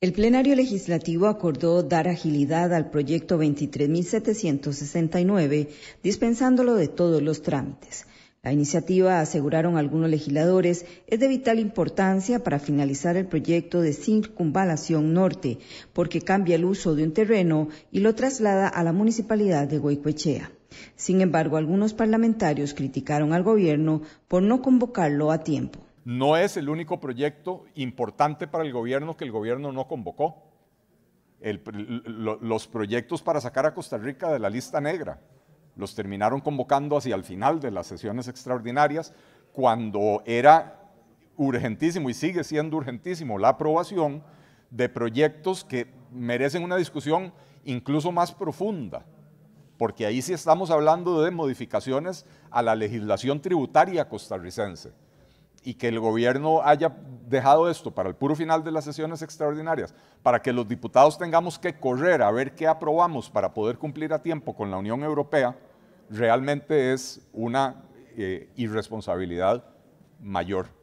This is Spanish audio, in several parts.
El plenario legislativo acordó dar agilidad al proyecto 23.769, dispensándolo de todos los trámites. La iniciativa, aseguraron algunos legisladores, es de vital importancia para finalizar el proyecto de circunvalación norte, porque cambia el uso de un terreno y lo traslada a la municipalidad de Goicoechea. Sin embargo, algunos parlamentarios criticaron al gobierno por no convocarlo a tiempo no es el único proyecto importante para el gobierno que el gobierno no convocó. los proyectos para sacar a Costa Rica de la lista negra los terminaron convocando hacia el final de las sesiones extraordinarias, cuando era urgentísimo y sigue siendo urgentísimo la aprobación de proyectos que merecen una discusión incluso más profunda, porque ahí sí estamos hablando de modificaciones a la legislación tributaria costarricense y que el gobierno haya dejado esto para el puro final de las sesiones extraordinarias, para que los diputados tengamos que correr a ver qué aprobamos para poder cumplir a tiempo con la Unión Europea, realmente es una eh, irresponsabilidad mayor.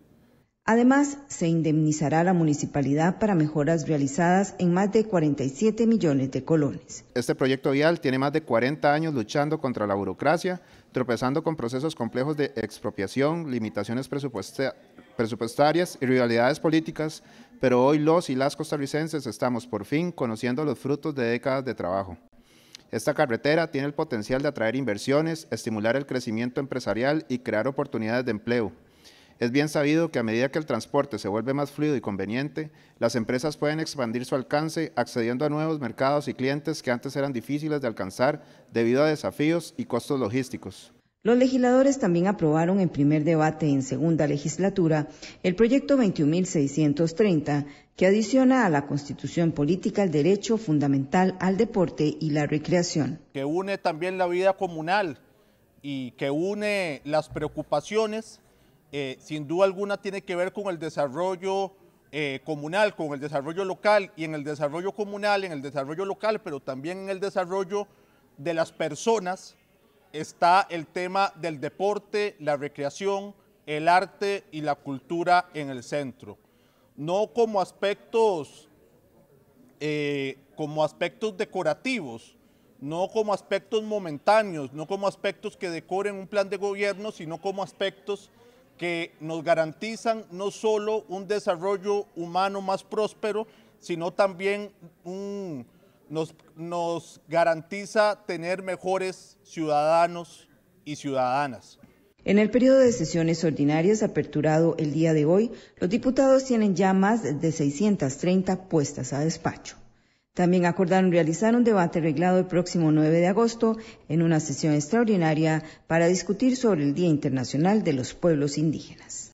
Además, se indemnizará a la municipalidad para mejoras realizadas en más de 47 millones de colones. Este proyecto vial tiene más de 40 años luchando contra la burocracia, tropezando con procesos complejos de expropiación, limitaciones presupuestarias y rivalidades políticas, pero hoy los y las costarricenses estamos por fin conociendo los frutos de décadas de trabajo. Esta carretera tiene el potencial de atraer inversiones, estimular el crecimiento empresarial y crear oportunidades de empleo, es bien sabido que a medida que el transporte se vuelve más fluido y conveniente, las empresas pueden expandir su alcance accediendo a nuevos mercados y clientes que antes eran difíciles de alcanzar debido a desafíos y costos logísticos. Los legisladores también aprobaron en primer debate en segunda legislatura el proyecto 21.630, que adiciona a la Constitución Política el derecho fundamental al deporte y la recreación. Que une también la vida comunal y que une las preocupaciones eh, sin duda alguna tiene que ver con el desarrollo eh, comunal, con el desarrollo local y en el desarrollo comunal, en el desarrollo local, pero también en el desarrollo de las personas está el tema del deporte, la recreación, el arte y la cultura en el centro. No como aspectos, eh, como aspectos decorativos, no como aspectos momentáneos, no como aspectos que decoren un plan de gobierno, sino como aspectos que nos garantizan no solo un desarrollo humano más próspero, sino también nos, nos garantiza tener mejores ciudadanos y ciudadanas. En el periodo de sesiones ordinarias aperturado el día de hoy, los diputados tienen ya más de 630 puestas a despacho. También acordaron realizar un debate arreglado el próximo 9 de agosto en una sesión extraordinaria para discutir sobre el Día Internacional de los Pueblos Indígenas.